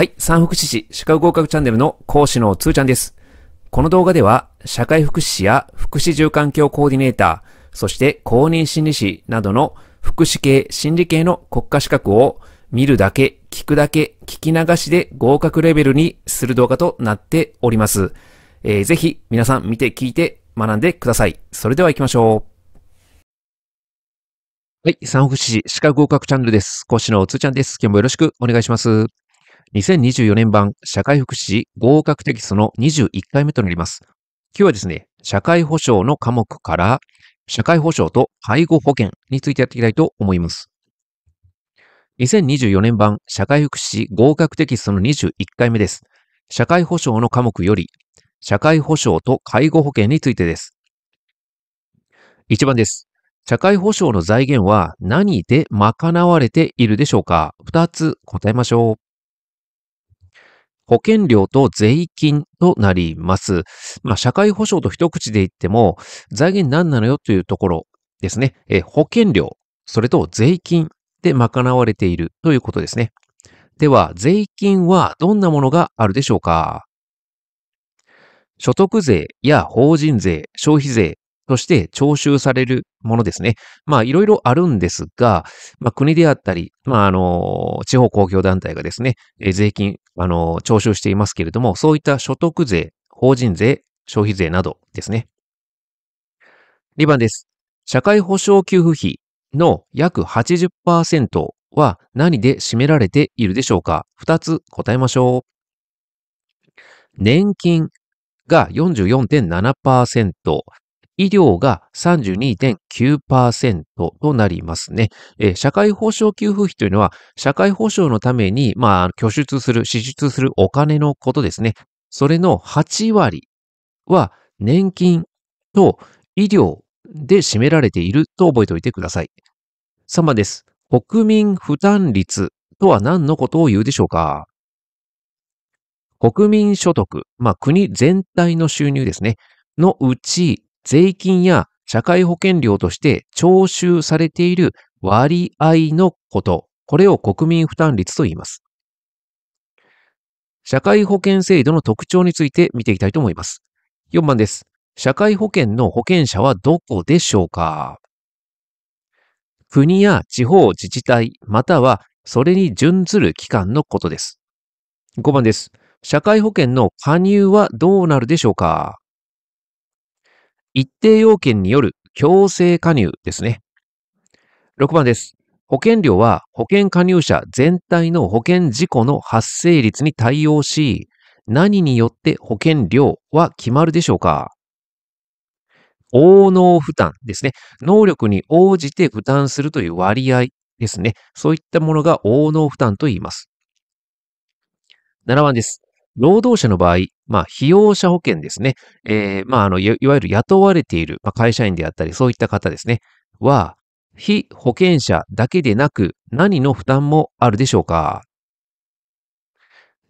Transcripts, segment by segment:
はい、産福祉士、歯科合格チャンネルの講師のつーちゃんです。この動画では、社会福祉士や福祉住環境コーディネーター、そして公認心理師などの福祉系、心理系の国家資格を見るだけ、聞くだけ、聞き流しで合格レベルにする動画となっております。えー、ぜひ皆さん見て聞いて学んでください。それでは行きましょう。はい、産福祉士、資格合格チャンネルです。講師のつーちゃんです。今日もよろしくお願いします。2024年版社会福祉士合格テキストの21回目となります。今日はですね、社会保障の科目から、社会保障と介護保険についてやっていきたいと思います。2024年版社会福祉士合格テキストの21回目です。社会保障の科目より、社会保障と介護保険についてです。1番です。社会保障の財源は何で賄われているでしょうか ?2 つ答えましょう。保険料と税金となります。まあ、社会保障と一口で言っても、財源何なのよというところですね。え保険料、それと税金で賄われているということですね。では、税金はどんなものがあるでしょうか所得税や法人税、消費税、として徴収されるものですね。まあ、いろいろあるんですが、まあ、国であったり、まあ、あの、地方公共団体がですね、税金、あの、徴収していますけれども、そういった所得税、法人税、消費税などですね。2番です。社会保障給付費の約80%は何で占められているでしょうか ?2 つ答えましょう。年金が44.7%、医療が32.9%となりますね。え社会保障給付費というのは、社会保障のために、まあ、拠出する、支出するお金のことですね。それの8割は年金と医療で占められていると覚えておいてください。様です。国民負担率とは何のことを言うでしょうか国民所得、まあ、国全体の収入ですね、のうち税金や社会保険料として徴収されている割合のこと、これを国民負担率と言います。社会保険制度の特徴について見ていきたいと思います。4番です。社会保険の保険者はどこでしょうか国や地方自治体、またはそれに準ずる機関のことです。5番です。社会保険の加入はどうなるでしょうか一定要件による強制加入ですね。6番です。保険料は保険加入者全体の保険事故の発生率に対応し、何によって保険料は決まるでしょうか応能負担ですね。能力に応じて負担するという割合ですね。そういったものが応能負担と言います。7番です。労働者の場合、まあ、費用者保険ですね。えー、まあ、あの、いわゆる雇われている、まあ、会社員であったり、そういった方ですね。は、非保険者だけでなく、何の負担もあるでしょうか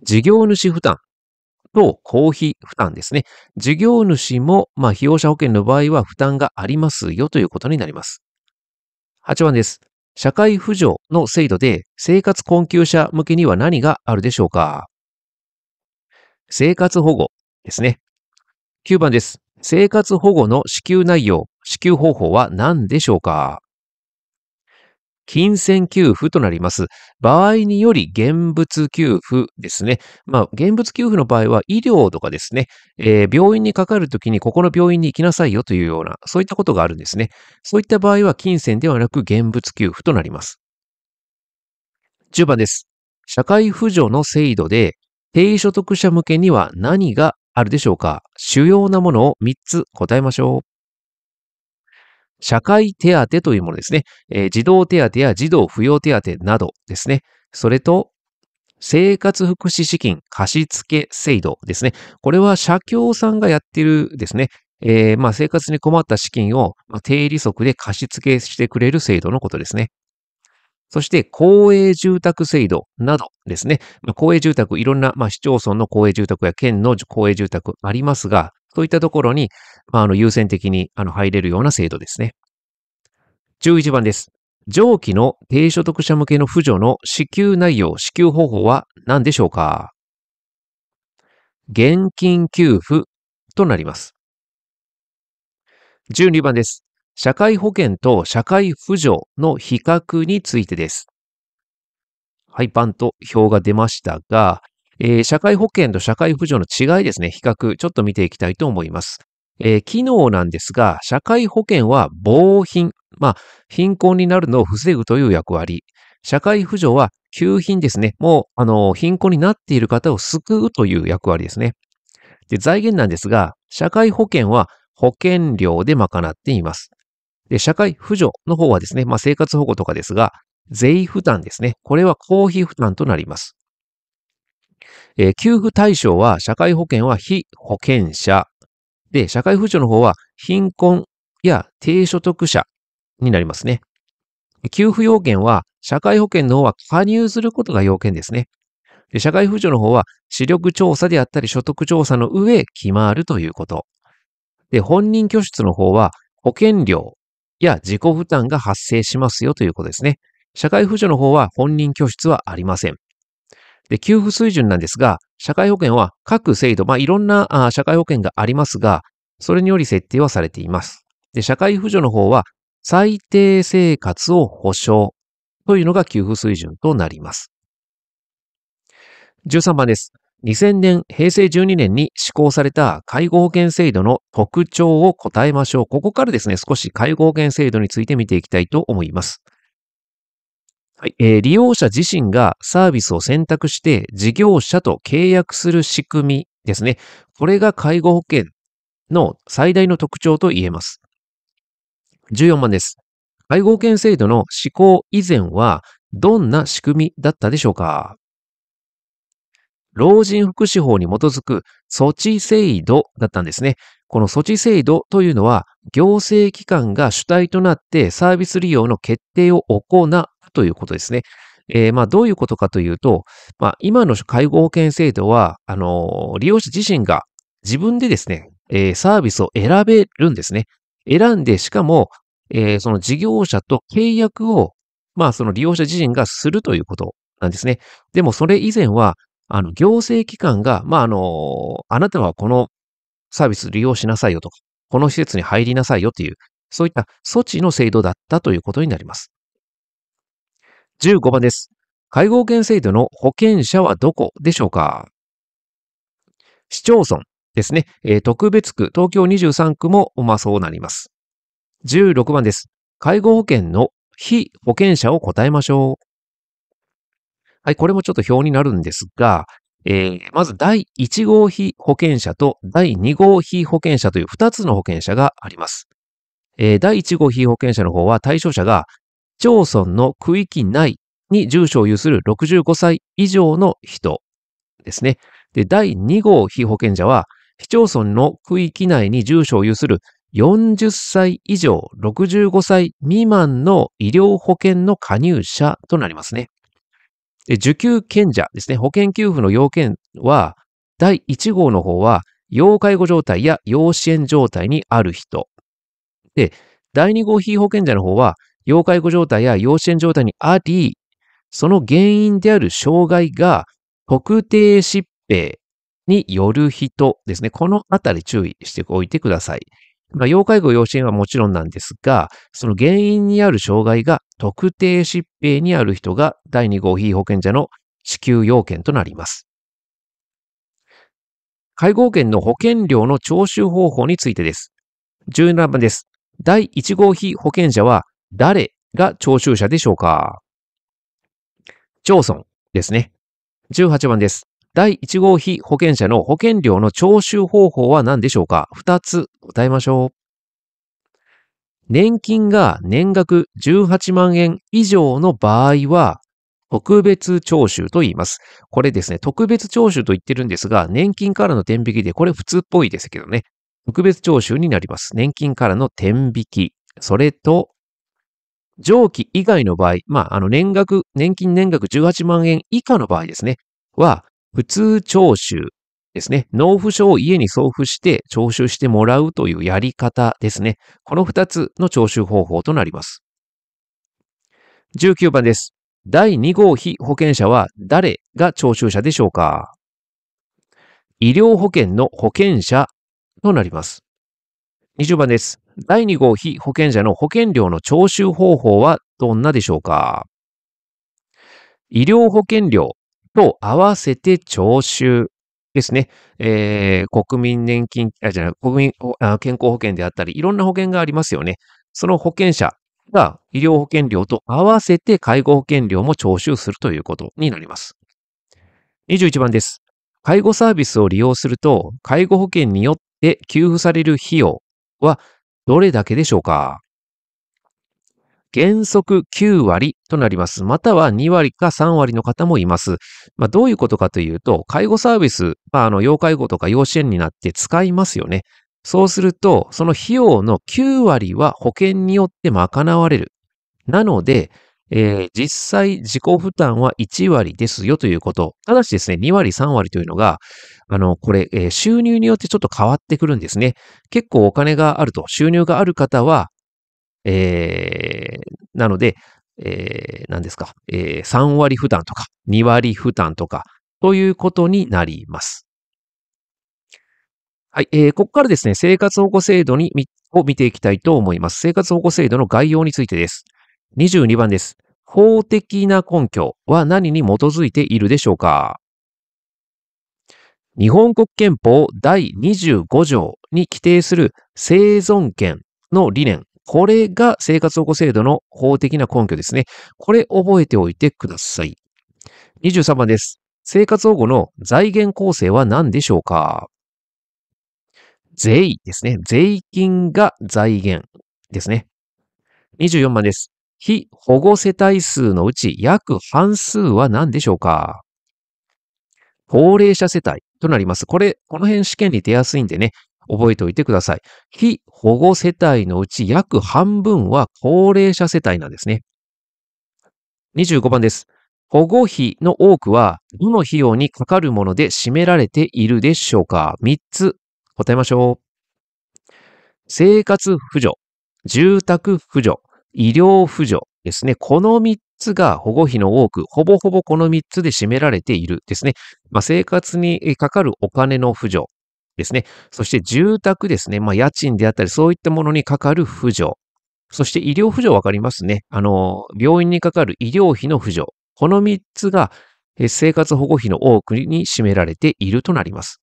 事業主負担と公費負担ですね。事業主も、まあ、費用者保険の場合は負担がありますよということになります。8番です。社会扶助の制度で生活困窮者向けには何があるでしょうか生活保護ですね。9番です。生活保護の支給内容、支給方法は何でしょうか金銭給付となります。場合により現物給付ですね。まあ、現物給付の場合は医療とかですね、えー、病院にかかるときにここの病院に行きなさいよというような、そういったことがあるんですね。そういった場合は金銭ではなく現物給付となります。10番です。社会扶助の制度で低所得者向けには何があるでしょうか主要なものを3つ答えましょう。社会手当というものですね。児童手当や児童扶養手当などですね。それと、生活福祉資金貸付制度ですね。これは社協さんがやってるですね。えー、まあ生活に困った資金を、低利息で貸付してくれる制度のことですね。そして、公営住宅制度などですね。公営住宅、いろんな、まあ、市町村の公営住宅や県の公営住宅ありますが、そういったところに、まあ、あの優先的にあの入れるような制度ですね。11番です。上記の低所得者向けの扶助の支給内容、支給方法は何でしょうか現金給付となります。12番です。社会保険と社会扶助の比較についてです。はい、パンと表が出ましたが、えー、社会保険と社会扶助の違いですね、比較、ちょっと見ていきたいと思います。えー、機能なんですが、社会保険は防貧、まあ、貧困になるのを防ぐという役割。社会扶助は給貧ですね。もう、あの、貧困になっている方を救うという役割ですね。で、財源なんですが、社会保険は保険料で賄っています。で、社会扶助の方はですね、まあ、生活保護とかですが、税負担ですね。これは公費負担となります。えー、給付対象は、社会保険は非保険者。で、社会扶助の方は、貧困や低所得者になりますね。給付要件は、社会保険の方は加入することが要件ですね。で社会扶助の方は、視力調査であったり所得調査の上、決まるということ。で、本人拠出の方は、保険料や自己負担が発生しますよということですね。社会扶助の方は本人拠出はありません。で、給付水準なんですが、社会保険は各制度、まあ、いろんな社会保険がありますが、それにより設定はされています。で、社会扶助の方は、最低生活を保障というのが給付水準となります。13番です。2000年、平成12年に施行された介護保険制度の特徴を答えましょう。ここからですね、少し介護保険制度について見ていきたいと思います。はいえー、利用者自身がサービスを選択して事業者と契約する仕組みですね。これが介護保険の最大の特徴と言えます。14番です。介護保険制度の施行以前はどんな仕組みだったでしょうか老人福祉法に基づく措置制度だったんですね。この措置制度というのは、行政機関が主体となってサービス利用の決定を行うということですね。えー、まあどういうことかというと、まあ、今の介護保険制度は、あのー、利用者自身が自分でですね、えー、サービスを選べるんですね。選んで、しかも、えー、その事業者と契約を、まあその利用者自身がするということなんですね。でもそれ以前はあの、行政機関が、まあ、あの、あなたはこのサービス利用しなさいよとか、この施設に入りなさいよという、そういった措置の制度だったということになります。15番です。介護保険制度の保険者はどこでしょうか市町村ですね。えー、特別区、東京23区も、まあ、そうなります。16番です。介護保険の非保険者を答えましょう。はい、これもちょっと表になるんですが、えー、まず第1号被保険者と第2号被保険者という2つの保険者があります。えー、第1号被保険者の方は対象者が町村の区域内に住所を有する65歳以上の人ですね。で、第2号被保険者は市町村の区域内に住所を有する40歳以上65歳未満の医療保険の加入者となりますね。で受給権者ですね、保険給付の要件は、第1号の方は、要介護状態や要支援状態にある人。で、第2号被保険者の方は、要介護状態や要支援状態にあり、その原因である障害が特定疾病による人ですね。このあたり注意しておいてください。まあ、要介護要支援はもちろんなんですが、その原因にある障害が特定疾病にある人が第2号被保険者の支給要件となります。介護保険の保険料の徴収方法についてです。17番です。第1号被保険者は誰が徴収者でしょうか町村ですね。18番です。第1号被保険者の保険料の徴収方法は何でしょうか ?2 つ歌いましょう。年金が年額18万円以上の場合は、特別徴収と言います。これですね、特別徴収と言ってるんですが、年金からの転引きで、これ普通っぽいですけどね。特別徴収になります。年金からの転引き。それと、上記以外の場合、まあ、あの、年額、年金年額18万円以下の場合ですね、は、普通徴収ですね。納付書を家に送付して徴収してもらうというやり方ですね。この2つの徴収方法となります。19番です。第2号被保険者は誰が徴収者でしょうか医療保険の保険者となります。20番です。第2号被保険者の保険料の徴収方法はどんなでしょうか医療保険料と合わせて徴収ですね、えー、国民年金、あ、じゃない、国民あ健康保険であったり、いろんな保険がありますよね。その保険者が医療保険料と合わせて介護保険料も徴収するということになります。21番です。介護サービスを利用すると、介護保険によって給付される費用はどれだけでしょうか原則9割となります。または2割か3割の方もいます。まあ、どういうことかというと、介護サービス、まあ、あの、要介護とか要支援になって使いますよね。そうすると、その費用の9割は保険によって賄われる。なので、えー、実際自己負担は1割ですよということ。ただしですね、2割、3割というのが、あの、これ、えー、収入によってちょっと変わってくるんですね。結構お金があると、収入がある方は、えー、なので、えー、何ですか、えー、3割負担とか2割負担とか、ということになります。はい、えー、ここからですね、生活保護制度にを見ていきたいと思います。生活保護制度の概要についてです。22番です。法的な根拠は何に基づいているでしょうか日本国憲法第25条に規定する生存権の理念これが生活保護制度の法的な根拠ですね。これ覚えておいてください。23番です。生活保護の財源構成は何でしょうか税ですね。税金が財源ですね。24番です。非保護世帯数のうち約半数は何でしょうか高齢者世帯となります。これ、この辺試験に出やすいんでね、覚えておいてください。非保護世帯のうち約半分は高齢者世帯なんですね。25番です。保護費の多くは、どの費用にかかるもので占められているでしょうか ?3 つ答えましょう。生活扶助、住宅扶助、医療扶助ですね。この3つが保護費の多く、ほぼほぼこの3つで占められているですね。まあ、生活にかかるお金の扶助、ですね。そして住宅ですね。まあ、家賃であったり、そういったものにかかる扶助。そして医療扶助わかりますね。あの、病院にかかる医療費の扶助。この3つが生活保護費の多くに占められているとなります。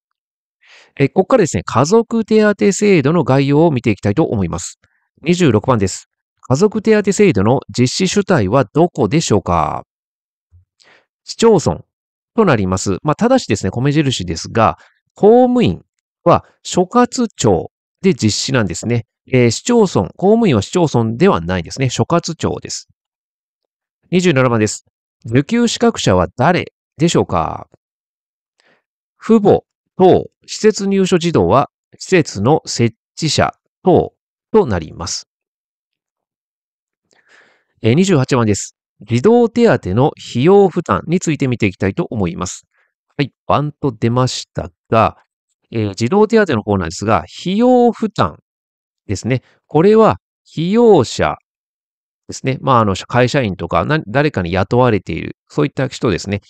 えここからですね、家族手当制度の概要を見ていきたいと思います。26番です。家族手当制度の実施主体はどこでしょうか市町村となります。まあ、ただしですね、米印ですが、公務員、は、所轄庁で実施なんですね。えー、市町村、公務員は市町村ではないですね。所轄庁です。27番です。受給資格者は誰でしょうか父母等、施設入所児童は施設の設置者等となります。え28番です。児童手当の費用負担について見ていきたいと思います。はい、バンと出ましたが、えー、児童手当の方なんですが、費用負担ですね。これは、費用者ですね。まあ、あの、会社員とか、誰かに雇われている、そういった人ですね。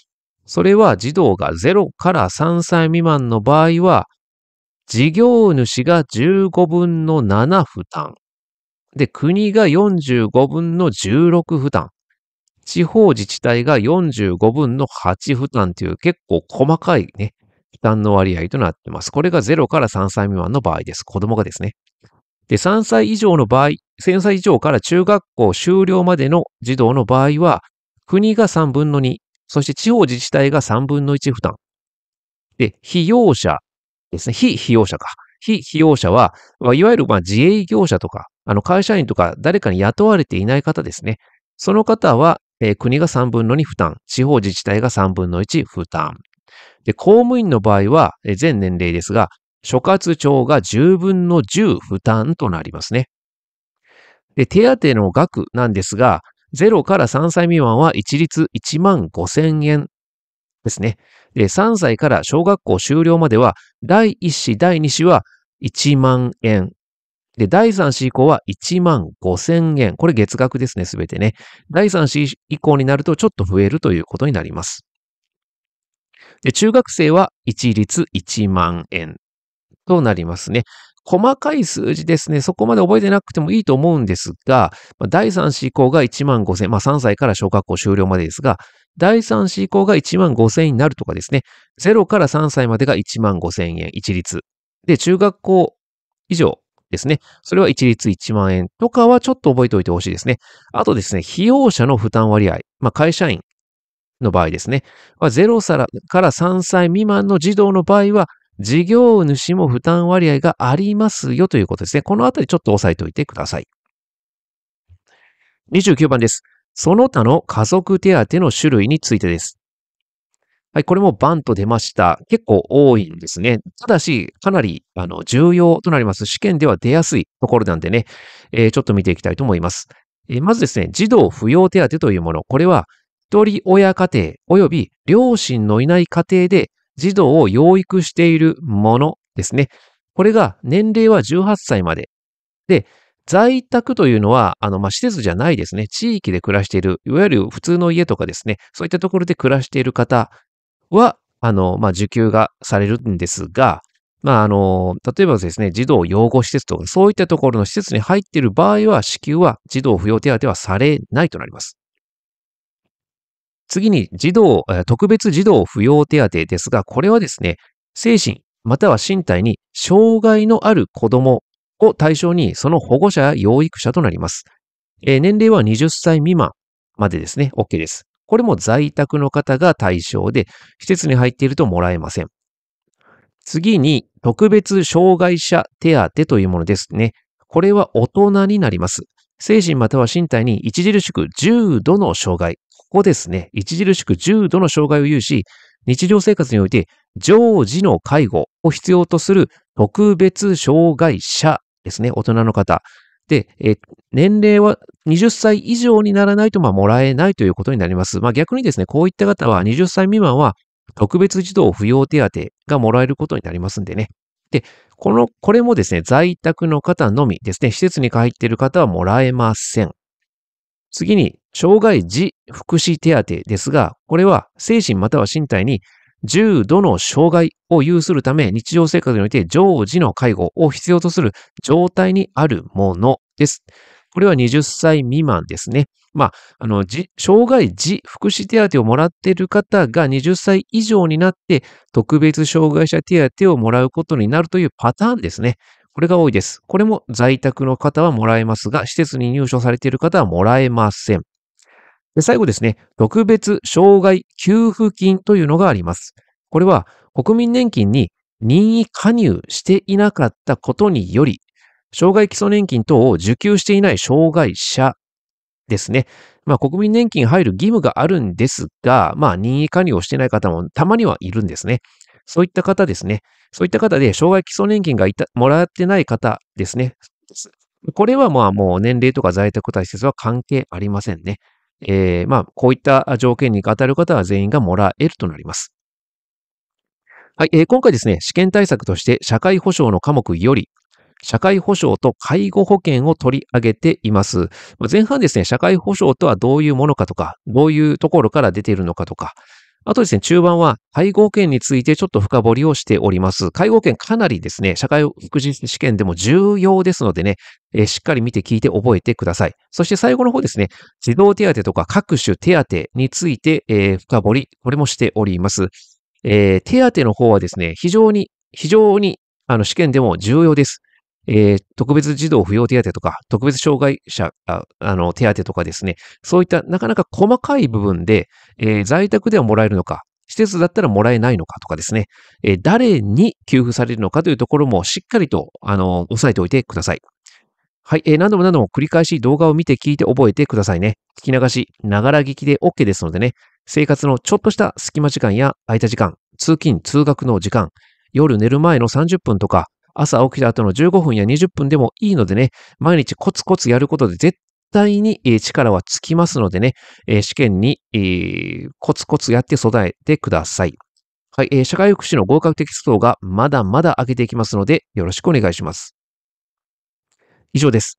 それは、児童が0から3歳未満の場合は、事業主が15分の7負担。で、国が45分の16負担。地方自治体が45分の8負担という結構細かいね、負担の割合となっています。これが0から3歳未満の場合です。子供がですね。で、3歳以上の場合、1000歳以上から中学校終了までの児童の場合は、国が3分の2、そして地方自治体が3分の1負担。で、費用者ですね。非費用者か。非費用者は、いわゆるま自営業者とか、あの会社員とか誰かに雇われていない方ですね。その方は、えー、国が3分の2負担、地方自治体が3分の1負担。で、公務員の場合は、全年齢ですが、所轄庁が10分の10負担となりますね。で、手当の額なんですが、0から3歳未満は一律1万5千円ですね。で、3歳から小学校終了までは、第1子、第2子は1万円。で、第3子以降は1万5千円。これ月額ですね、すべてね。第3子以降になるとちょっと増えるということになります。で、中学生は一律1万円となりますね。細かい数字ですね。そこまで覚えてなくてもいいと思うんですが、第3子以降が1万5千、まあ3歳から小学校終了までですが、第3子以降が1万5千になるとかですね。0から3歳までが1万5千円一律。で、中学校以上ですね。それは一律1万円とかはちょっと覚えておいてほしいですね。あとですね、費用者の負担割合。まあ会社員、の場合ですね、0歳から3歳未満の児童の場合は、事業主も負担割合がありますよということですね。このあたりちょっと押さえておいてください。29番です。その他の家族手当の種類についてです。はい、これもバンと出ました。結構多いんですね。ただし、かなりあの重要となります。試験では出やすいところなんでね、えー、ちょっと見ていきたいと思います。えー、まずですね、児童扶養手当というもの。これは、一人親家庭及び両親のいない家庭で児童を養育しているものですね。これが年齢は18歳まで。で、在宅というのは、あの、まあ、施設じゃないですね。地域で暮らしている、いわゆる普通の家とかですね、そういったところで暮らしている方は、あの、まあ、受給がされるんですが、まあ、あの、例えばですね、児童養護施設とか、そういったところの施設に入っている場合は、支給は児童扶養手当はされないとなります。次に、児童、特別児童扶養手当ですが、これはですね、精神または身体に障害のある子供を対象に、その保護者や養育者となります。えー、年齢は20歳未満までですね、OK です。これも在宅の方が対象で、施設に入っているともらえません。次に、特別障害者手当というものですね。これは大人になります。精神または身体に著しく重度の障害ここですね、著しく重度の障害を有し、日常生活において常時の介護を必要とする特別障害者ですね、大人の方。で、え年齢は20歳以上にならないと、まあ、もらえないということになります。まあ、逆にですね、こういった方は20歳未満は特別児童扶養手当がもらえることになりますんでね。で、この、これもですね、在宅の方のみですね、施設に入っている方はもらえません。次に、障害児福祉手当ですが、これは精神または身体に重度の障害を有するため、日常生活において常時の介護を必要とする状態にあるものです。これは20歳未満ですね。まあ、あの、障害児福祉手当をもらっている方が20歳以上になって、特別障害者手当をもらうことになるというパターンですね。これが多いです。これも在宅の方はもらえますが、施設に入所されている方はもらえません。で最後ですね、特別障害給付金というのがあります。これは国民年金に任意加入していなかったことにより、障害基礎年金等を受給していない障害者ですね。まあ、国民年金入る義務があるんですが、まあ、任意加入をしてない方もたまにはいるんですね。そういった方ですね。そういった方で、障害基礎年金がいたもらってない方ですね。これはまあもう年齢とか在宅大切は関係ありませんね。えー、まあこういった条件に当たる方は全員がもらえるとなります。はい、えー、今回ですね、試験対策として社会保障の科目より、社会保障と介護保険を取り上げています。前半ですね、社会保障とはどういうものかとか、どういうところから出ているのかとか、あとですね、中盤は介護権についてちょっと深掘りをしております。介護権かなりですね、社会福祉試験でも重要ですのでね、えー、しっかり見て聞いて覚えてください。そして最後の方ですね、児童手当とか各種手当について、えー、深掘り、これもしております。えー、手当の方はですね、非常に、非常に、あの、試験でも重要です。えー、特別児童扶養手当とか、特別障害者あの手当とかですね、そういったなかなか細かい部分で、えー、在宅ではもらえるのか、施設だったらもらえないのかとかですね、えー、誰に給付されるのかというところもしっかりと、あの、押さえておいてください。はい、えー、何度も何度も繰り返し動画を見て聞いて覚えてくださいね。聞き流し、ながら聞きで OK ですのでね、生活のちょっとした隙間時間や空いた時間、通勤・通学の時間、夜寝る前の30分とか、朝起きた後の15分や20分でもいいのでね、毎日コツコツやることで絶対に力はつきますのでね、試験にコツコツやって備えてください。はい、社会福祉の合格テキストがまだまだ上げていきますので、よろしくお願いします。以上です。